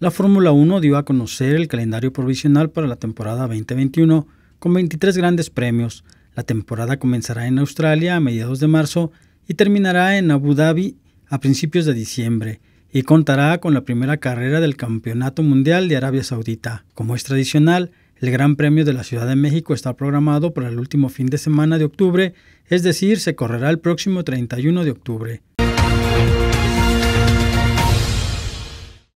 La Fórmula 1 dio a conocer el calendario provisional para la temporada 2021 con 23 grandes premios. La temporada comenzará en Australia a mediados de marzo y terminará en Abu Dhabi a principios de diciembre y contará con la primera carrera del Campeonato Mundial de Arabia Saudita. Como es tradicional, el Gran Premio de la Ciudad de México está programado para el último fin de semana de octubre, es decir, se correrá el próximo 31 de octubre.